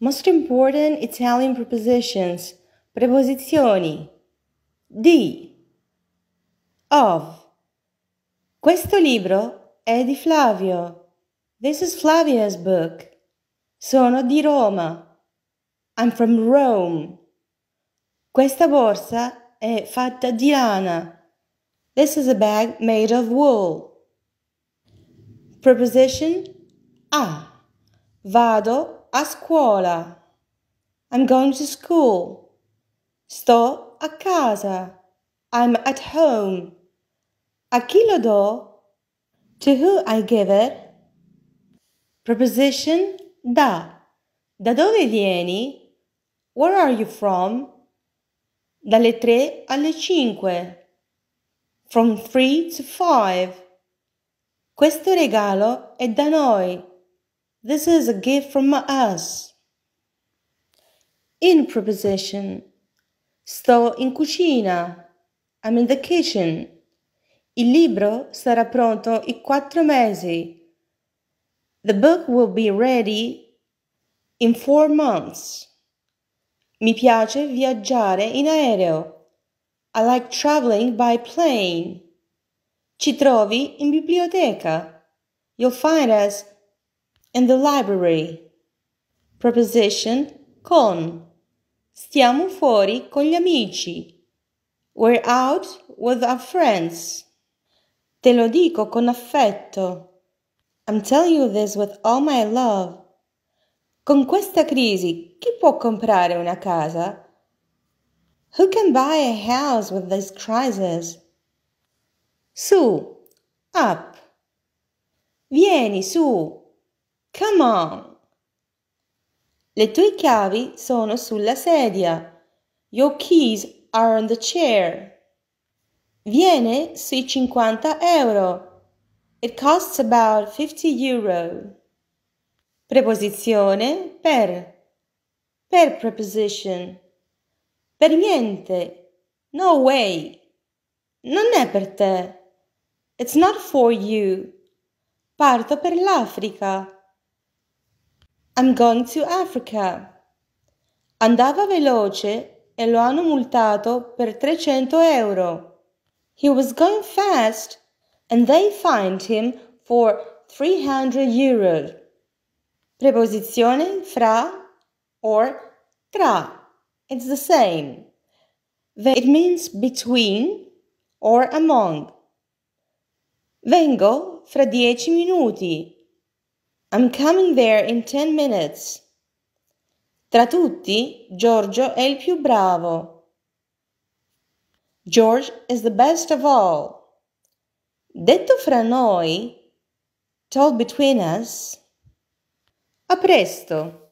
Most important Italian prepositions, preposizioni di, of. Questo libro è di Flavio. This is Flavia's book. Sono di Roma. I'm from Rome. Questa borsa è fatta di lana. This is a bag made of wool. Preposition a. Vado a scuola. I'm going to school. Sto a casa. I'm at home. A chi lo do? To who I give it? Preposition da. Da dove vieni? Where are you from? Dalle tre alle cinque. From three to five. Questo regalo è da noi. This is a gift from us. In preposition, sto in cucina. I'm in the kitchen. Il libro sarà pronto in quattro mesi. The book will be ready in four months. Mi piace viaggiare in aereo. I like traveling by plane. Ci trovi in biblioteca. You'll find us in the library. Preposition con. Stiamo fuori con gli amici. We're out with our friends. Te lo dico con affetto. I'm telling you this with all my love. Con questa crisi, chi può comprare una casa? Who can buy a house with this crisis? Su, up. Vieni su, Come on! Le tue chiavi sono sulla sedia. Your keys are on the chair. Viene sui 50 euro. It costs about 50 euro. Preposizione per. Per preposition. Per niente. No way. Non è per te. It's not for you. Parto per l'Africa. I'm going to Africa. Andava veloce e lo hanno multato per 300 euro. He was going fast and they fined him for 300 euro. Preposizione fra or tra. It's the same. It means between or among. Vengo fra dieci minuti. I'm coming there in ten minutes. Tra tutti, Giorgio è il più bravo. George is the best of all. Detto fra noi, told between us, a presto.